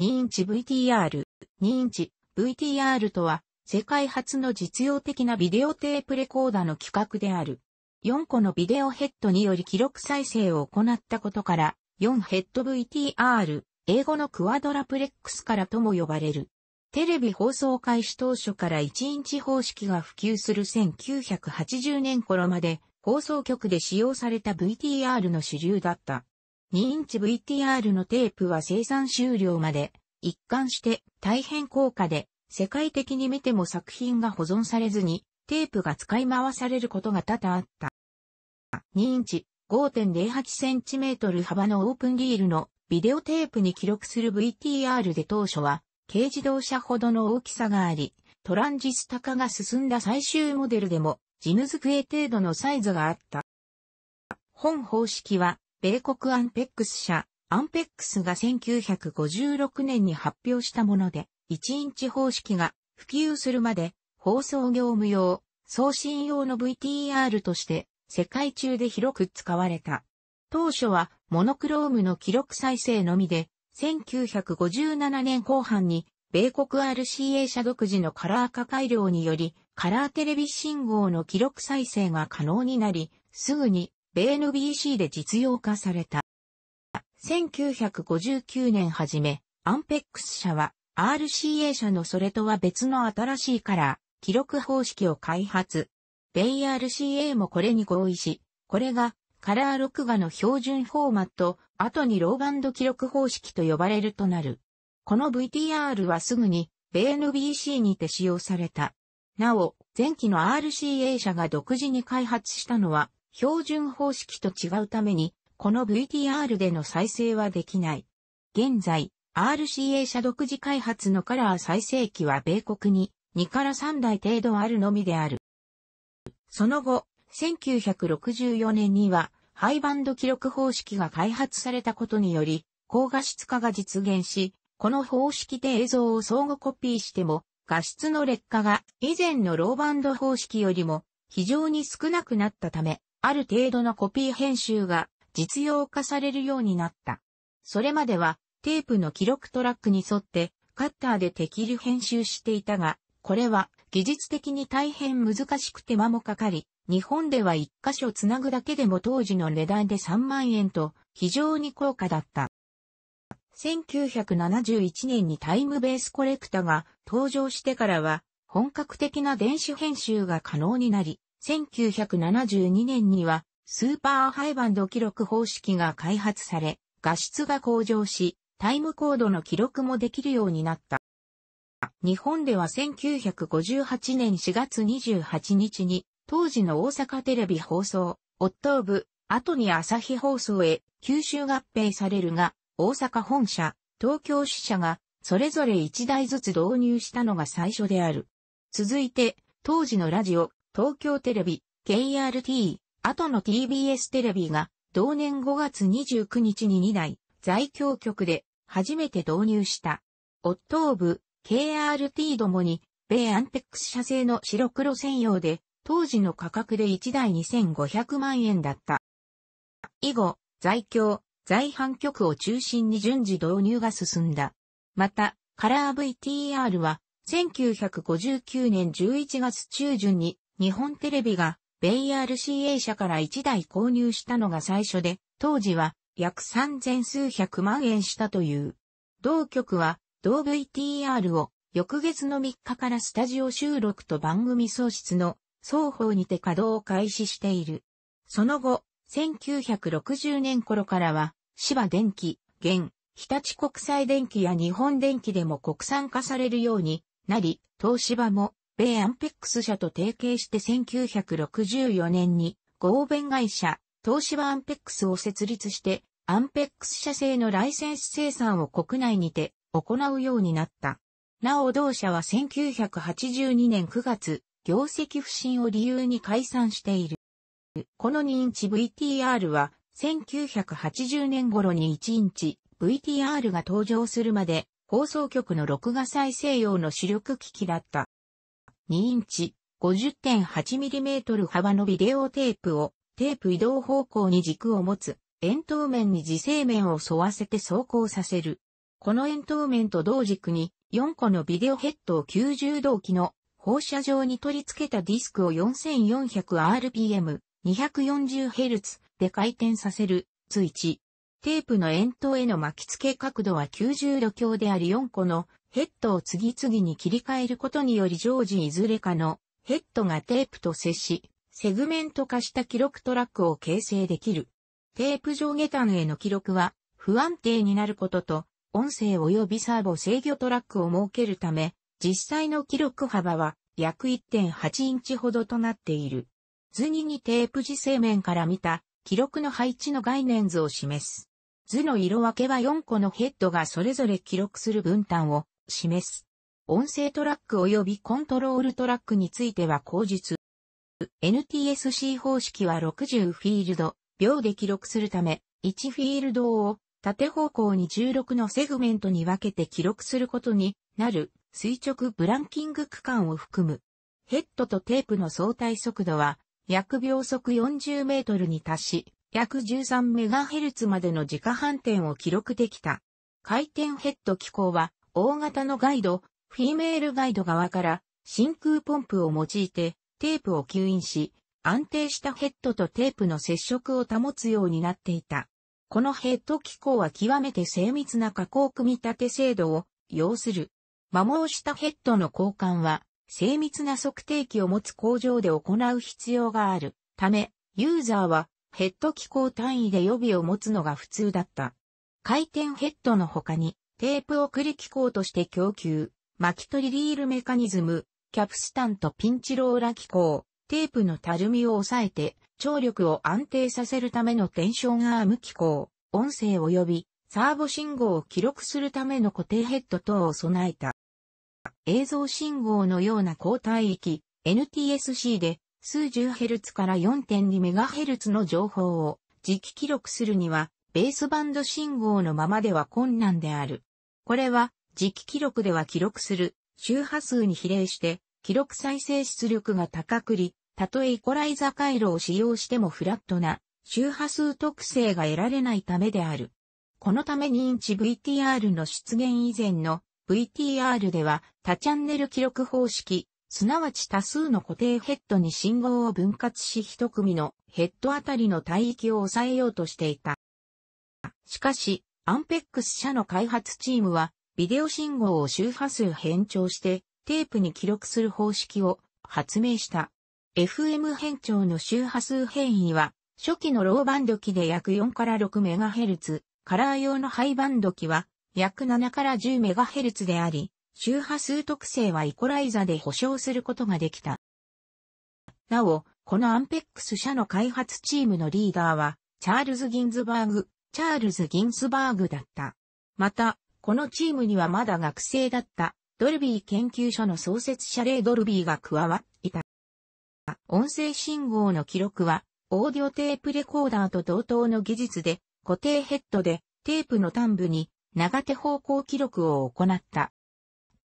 2インチ VTR。2インチ VTR とは、世界初の実用的なビデオテープレコーダーの規格である。4個のビデオヘッドにより記録再生を行ったことから、4ヘッド VTR、英語のクワドラプレックスからとも呼ばれる。テレビ放送開始当初から1インチ方式が普及する1980年頃まで放送局で使用された VTR の主流だった。2インチ VTR のテープは生産終了まで一貫して大変高価で世界的に見ても作品が保存されずにテープが使い回されることが多々あった。2インチ 5.08cm 幅のオープンリールのビデオテープに記録する VTR で当初は軽自動車ほどの大きさがあり、トランジスタ化が進んだ最終モデルでもジム机程度のサイズがあった。本方式は米国アンペックス社、アンペックスが1956年に発表したもので、1インチ方式が普及するまで、放送業務用、送信用の VTR として世界中で広く使われた。当初はモノクロームの記録再生のみで、1957年後半に米国 RCA 社独自のカラー化改良により、カラーテレビ信号の記録再生が可能になり、すぐに米 NBC で実用化された。1959年初め、アンペックス社は RCA 社のそれとは別の新しいカラー、記録方式を開発。米 RCA もこれに合意し、これがカラー録画の標準フォーマット、後にローバンド記録方式と呼ばれるとなる。この VTR はすぐに、米 NBC にて使用された。なお、前期の RCA 社が独自に開発したのは、標準方式と違うために、この VTR での再生はできない。現在、RCA 社独自開発のカラー再生機は米国に2から3台程度あるのみである。その後、1964年には、ハイバンド記録方式が開発されたことにより、高画質化が実現し、この方式で映像を相互コピーしても、画質の劣化が以前のローバンド方式よりも非常に少なくなったため、ある程度のコピー編集が実用化されるようになった。それまではテープの記録トラックに沿ってカッターで適量編集していたが、これは技術的に大変難しく手間もかかり、日本では一箇所つなぐだけでも当時の値段で3万円と非常に高価だった。1971年にタイムベースコレクタが登場してからは本格的な電子編集が可能になり、1972年にはスーパーハイバンド記録方式が開発され、画質が向上し、タイムコードの記録もできるようになった。日本では1958年4月28日に、当時の大阪テレビ放送、オットーブ、後に朝日放送へ九州合併されるが、大阪本社、東京支社が、それぞれ1台ずつ導入したのが最初である。続いて、当時のラジオ、東京テレビ、KRT、後の TBS テレビが、同年5月29日に2台、在京局で、初めて導入した。オットーブ、KRT どもに、米アンテックス社製の白黒専用で、当時の価格で1台2500万円だった。以後、在京、在阪局を中心に順次導入が進んだ。また、カラー VTR は、1959年11月中旬に日本テレビが、ベイ RCA 社から1台購入したのが最初で、当時は約三千数百万円したという。同局は、同 VTR を翌月の3日からスタジオ収録と番組創出の双方にて稼働を開始している。その後、1960年頃からは、芝電機、現、日立国際電機や日本電機でも国産化されるようになり、東芝も米アンペックス社と提携して1964年に合弁会社、東芝アンペックスを設立して、アンペックス社製のライセンス生産を国内にて行うようになった。なお同社は1982年9月、業績不振を理由に解散している。この2インチ VTR は、1980年頃に1インチ VTR が登場するまで、放送局の録画再生用の主力機器だった。2インチ 50.8mm 幅のビデオテープをテープ移動方向に軸を持つ円筒面に磁性面を沿わせて走行させる。この円筒面と同軸に4個のビデオヘッドを90度機の放射状に取り付けたディスクを 4400rpm 240Hz で回転させる、つイテープの円筒への巻き付け角度は90度強であり4個のヘッドを次々に切り替えることにより常時いずれかのヘッドがテープと接し、セグメント化した記録トラックを形成できる。テープ上下端への記録は不安定になることと、音声及びサーボ制御トラックを設けるため、実際の記録幅は約1.8インチほどとなっている。図2にテープ時制面から見た記録の配置の概念図を示す。図の色分けは4個のヘッドがそれぞれ記録する分担を示す。音声トラック及びコントロールトラックについては口述。NTSC 方式は60フィールド、秒で記録するため、1フィールドを縦方向に16のセグメントに分けて記録することになる垂直ブランキング区間を含む。ヘッドとテープの相対速度は約秒速40メートルに達し、約 13MHz までの自家反転を記録できた。回転ヘッド機構は、大型のガイド、フィメールガイド側から真空ポンプを用いてテープを吸引し、安定したヘッドとテープの接触を保つようになっていた。このヘッド機構は極めて精密な加工組み立て制度を要する。摩耗したヘッドの交換は精密な測定器を持つ工場で行う必要があるため、ユーザーはヘッド機構単位で予備を持つのが普通だった。回転ヘッドの他に、テープ送り機構として供給、巻き取りリールメカニズム、キャプスタンとピンチローラ機構、テープのたるみを抑えて、張力を安定させるためのテンションアーム機構、音声及びサーボ信号を記録するための固定ヘッド等を備えた。映像信号のような高帯域、NTSC で数十ヘルツから4 2ヘルツの情報を磁気記録するには、ベースバンド信号のままでは困難である。これは、磁気記録では記録する周波数に比例して、記録再生出力が高くり、たとえイコライザ回路を使用してもフラットな周波数特性が得られないためである。このため認知 VTR の出現以前の VTR では多チャンネル記録方式すなわち多数の固定ヘッドに信号を分割し一組のヘッドあたりの帯域を抑えようとしていた。しかし、アンペックス社の開発チームは、ビデオ信号を周波数変調して、テープに記録する方式を発明した。FM 変調の周波数変異は、初期のローバンド機で約4から 6MHz、カラー用のハイバンド機は、約7から 10MHz であり、周波数特性はイコライザで保証することができた。なお、このアンペックス社の開発チームのリーダーは、チャールズ・ギンズバーグ、チャールズ・ギンズバーグだった。また、このチームにはまだ学生だった、ドルビー研究所の創設者レイ・ドルビーが加わっていた。音声信号の記録は、オーディオテープレコーダーと同等の技術で、固定ヘッドで、テープの端部に、長手方向記録を行った。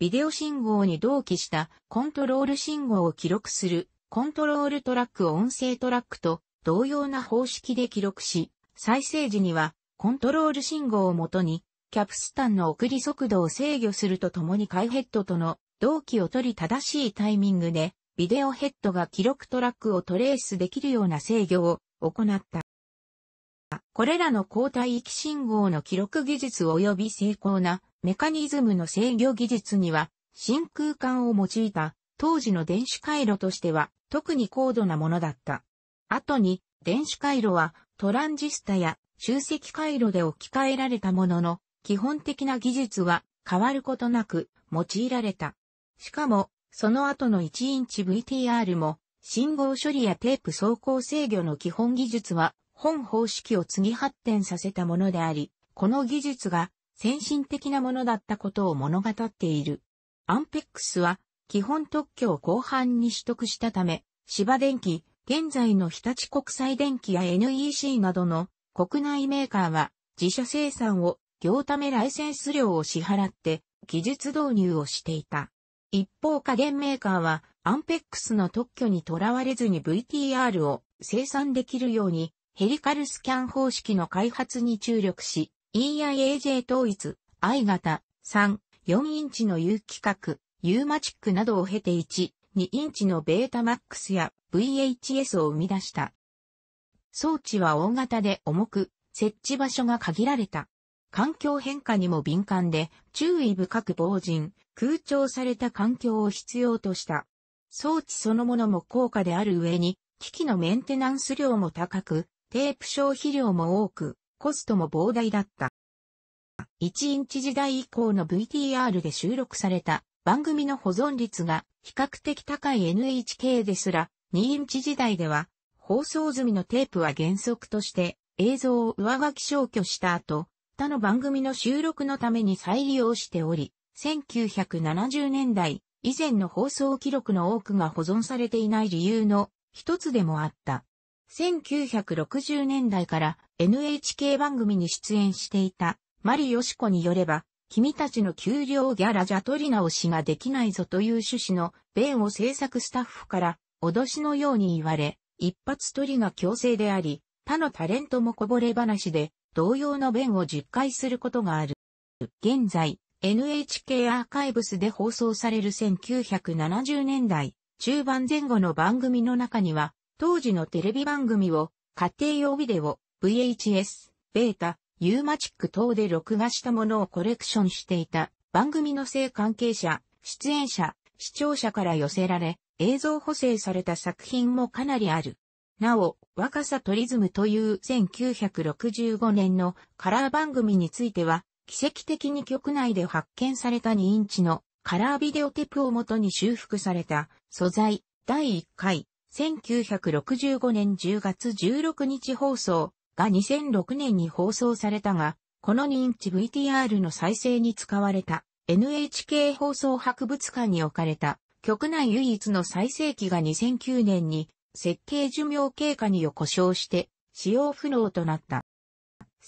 ビデオ信号に同期したコントロール信号を記録するコントロールトラック音声トラックと同様な方式で記録し、再生時にはコントロール信号をもとにキャプスタンの送り速度を制御するとともにカイヘッドとの同期を取り正しいタイミングでビデオヘッドが記録トラックをトレースできるような制御を行った。これらの交代域信号の記録技術及び精巧なメカニズムの制御技術には、真空管を用いた当時の電子回路としては特に高度なものだった。後に電子回路はトランジスタや集積回路で置き換えられたものの基本的な技術は変わることなく用いられた。しかもその後の1インチ VTR も信号処理やテープ走行制御の基本技術は本方式を次発展させたものであり、この技術が先進的なものだったことを物語っている。アンペックスは基本特許を後半に取得したため、芝電機、現在の日立国際電機や NEC などの国内メーカーは自社生産を業ためライセンス料を支払って技術導入をしていた。一方家電メーカーはアンペックスの特許にとらわれずに VTR を生産できるようにヘリカルスキャン方式の開発に注力し、EIAJ 統一、I 型、3、4インチの有規格、ユーマチックなどを経て1、2インチのベータマックスや VHS を生み出した。装置は大型で重く、設置場所が限られた。環境変化にも敏感で、注意深く防塵、空調された環境を必要とした。装置そのものも高価である上に、機器のメンテナンス量も高く、テープ消費量も多く、コストも膨大だった。1インチ時代以降の VTR で収録された番組の保存率が比較的高い NHK ですら、2インチ時代では放送済みのテープは原則として映像を上書き消去した後、他の番組の収録のために再利用しており、1970年代以前の放送記録の多くが保存されていない理由の一つでもあった。1960年代から NHK 番組に出演していたマリヨシコによれば、君たちの給料ギャラじゃ取り直しができないぞという趣旨の弁を制作スタッフから脅しのように言われ、一発取りが強制であり、他のタレントもこぼれ話で同様の弁を実回することがある。現在、NHK アーカイブスで放送される1970年代中盤前後の番組の中には、当時のテレビ番組を家庭用ビデオ、VHS、ベータ、ユーマチック等で録画したものをコレクションしていた番組の性関係者、出演者、視聴者から寄せられ、映像補正された作品もかなりある。なお、若さトリズムという1965年のカラー番組については、奇跡的に局内で発見された2インチのカラービデオテープをもとに修復された素材第1回1965年10月16日放送が2006年に放送されたが、この認知 VTR の再生に使われた NHK 放送博物館に置かれた局内唯一の再生機が2009年に設計寿命経過によ故障して使用不能となった。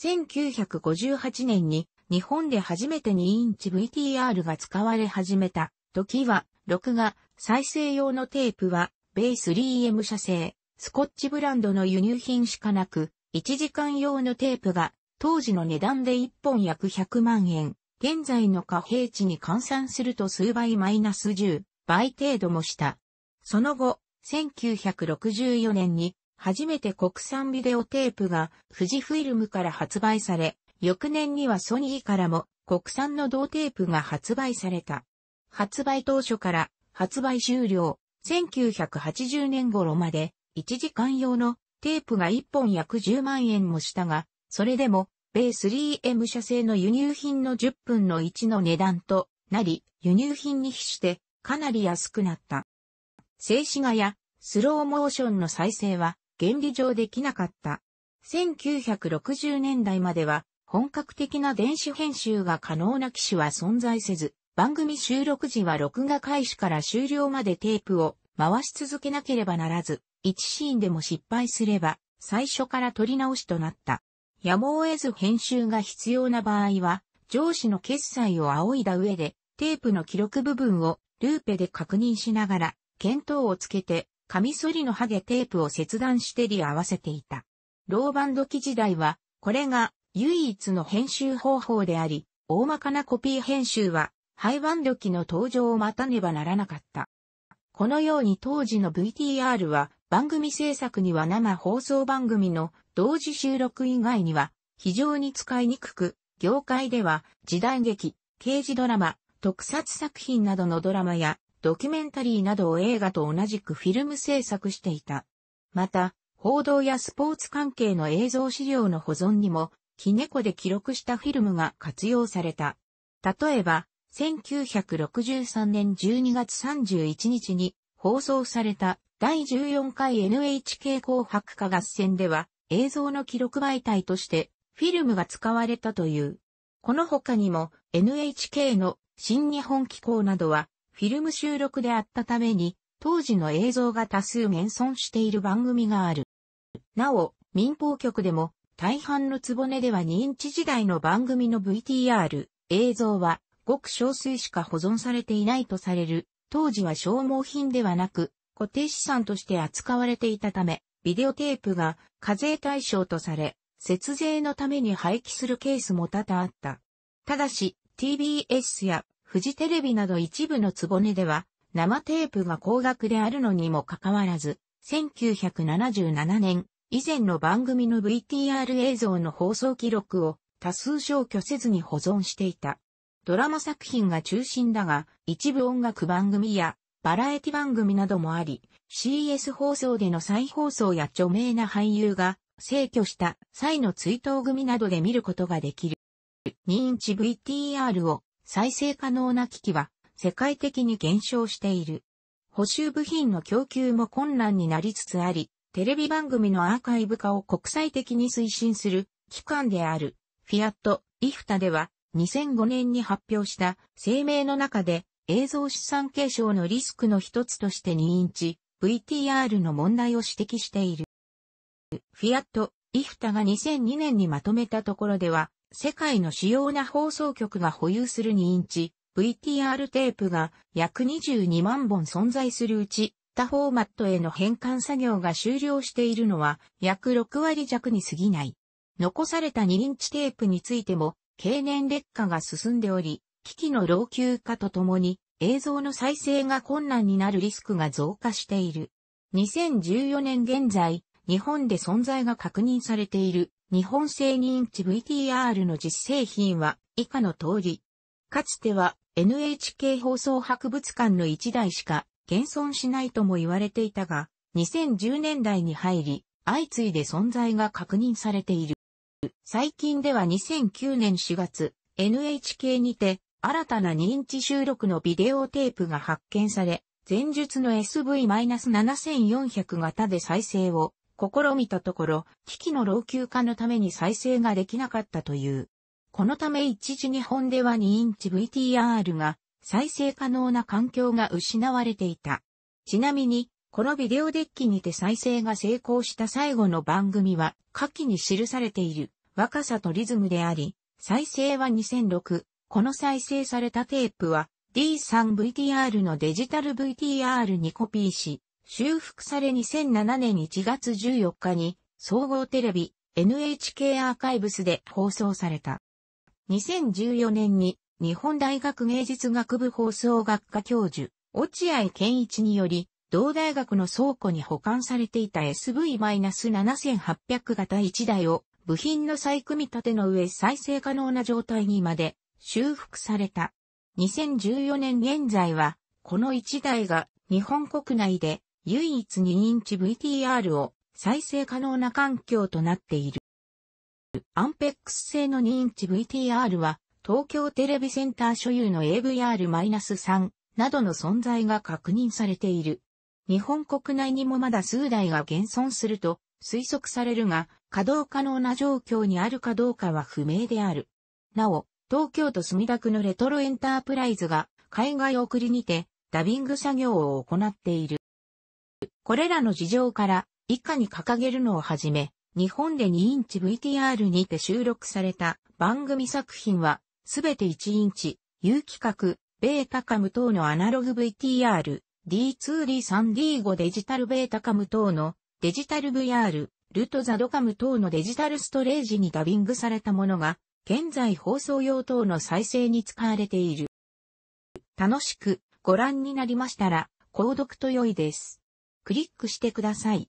1958年に日本で初めて2インチ VTR が使われ始めた時は録画再生用のテープは米 3M 社製、スコッチブランドの輸入品しかなく、1時間用のテープが当時の値段で1本約100万円、現在の貨幣値に換算すると数倍マイナス10倍程度もした。その後、1964年に初めて国産ビデオテープが富士フィルムから発売され、翌年にはソニーからも国産の銅テープが発売された。発売当初から発売終了、1980年頃まで1時間用のテープが1本約10万円もしたが、それでも米 3M 社製の輸入品の10分の1の値段となり、輸入品に比してかなり安くなった。静止画やスローモーションの再生は原理上できなかった。1960年代までは本格的な電子編集が可能な機種は存在せず、番組収録時は録画開始から終了までテープを回し続けなければならず、1シーンでも失敗すれば、最初から撮り直しとなった。やむを得ず編集が必要な場合は、上司の決裁を仰いだ上で、テープの記録部分をルーペで確認しながら、見当をつけて、カミソリのハゲテープを切断してり合わせていた。ローバンド機時代は、これが唯一の編集方法であり、大まかなコピー編集は廃盤力の登場を待たねばならなかった。このように当時の VTR は番組制作には生放送番組の同時収録以外には非常に使いにくく、業界では時代劇、刑事ドラマ、特撮作品などのドラマやドキュメンタリーなどを映画と同じくフィルム制作していた。また、報道やスポーツ関係の映像資料の保存にも、キネコで記録したフィルムが活用された。例えば、1963年12月31日に放送された第14回 NHK 紅白歌合戦では映像の記録媒体としてフィルムが使われたという。この他にも NHK の新日本機構などはフィルム収録であったために当時の映像が多数現存している番組がある。なお、民放局でも大半のつぼねでは認知時代の番組の VTR、映像はごく少数しか保存されていないとされる、当時は消耗品ではなく、固定資産として扱われていたため、ビデオテープが課税対象とされ、節税のために廃棄するケースも多々あった。ただし、TBS やフジテレビなど一部の壺根では、生テープが高額であるのにもかかわらず、1977年、以前の番組の VTR 映像の放送記録を多数消去せずに保存していた。ドラマ作品が中心だが、一部音楽番組やバラエティ番組などもあり、CS 放送での再放送や著名な俳優が逝去した際の追悼組などで見ることができる。2インチ VTR を再生可能な機器は世界的に減少している。補修部品の供給も困難になりつつあり、テレビ番組のアーカイブ化を国際的に推進する機関である、フィアット、イフタでは、2005年に発表した声明の中で映像資産継承のリスクの一つとして2インチ VTR の問題を指摘している。フィアット、イフタが2002年にまとめたところでは、世界の主要な放送局が保有する2インチ VTR テープが約22万本存在するうち、他フォーマットへの変換作業が終了しているのは約6割弱に過ぎない。残された2インチテープについても経年劣化が進んでおり、機器の老朽化とともに映像の再生が困難になるリスクが増加している。2014年現在、日本で存在が確認されている日本製認知 VTR の実製品は以下の通り。かつては NHK 放送博物館の1台しか現存しないとも言われていたが、2010年代に入り、相次いで存在が確認されている。最近では2009年4月、NHK にて、新たな認知収録のビデオテープが発見され、前述の SV-7400 型で再生を試みたところ、機器の老朽化のために再生ができなかったという。このため一時日本では2インチ VTR が再生可能な環境が失われていた。ちなみにこのビデオデッキにて再生が成功した最後の番組は、下記に記されている若さとリズムであり、再生は2006。この再生されたテープは D3VTR のデジタル VTR にコピーし、修復され2007年1月14日に総合テレビ NHK アーカイブスで放送された。2014年に日本大学芸術学部放送学科教授落合健一により同大学の倉庫に保管されていた SV-7800 型1台を部品の再組み立ての上再生可能な状態にまで修復された。2014年現在は、この1台が日本国内で唯一2インチ VTR を再生可能な環境となっている。アンペックス製の2インチ VTR は東京テレビセンター所有の AVR-3 などの存在が確認されている。日本国内にもまだ数台が現存すると推測されるが、稼働可能な状況にあるかどうかは不明である。なお、東京都墨田区のレトロエンタープライズが海外送りにてダビング作業を行っている。これらの事情から以下に掲げるのをはじめ、日本で2インチ VTR にて収録された番組作品はすべて1インチ、有機格、ベータカム等のアナログ VTR、D2 d 3 d 5デジタルベータカム等のデジタル VR、ルトザドカム等のデジタルストレージにダビングされたものが、現在放送用等の再生に使われている。楽しくご覧になりましたら、購読と良いです。クリックしてください。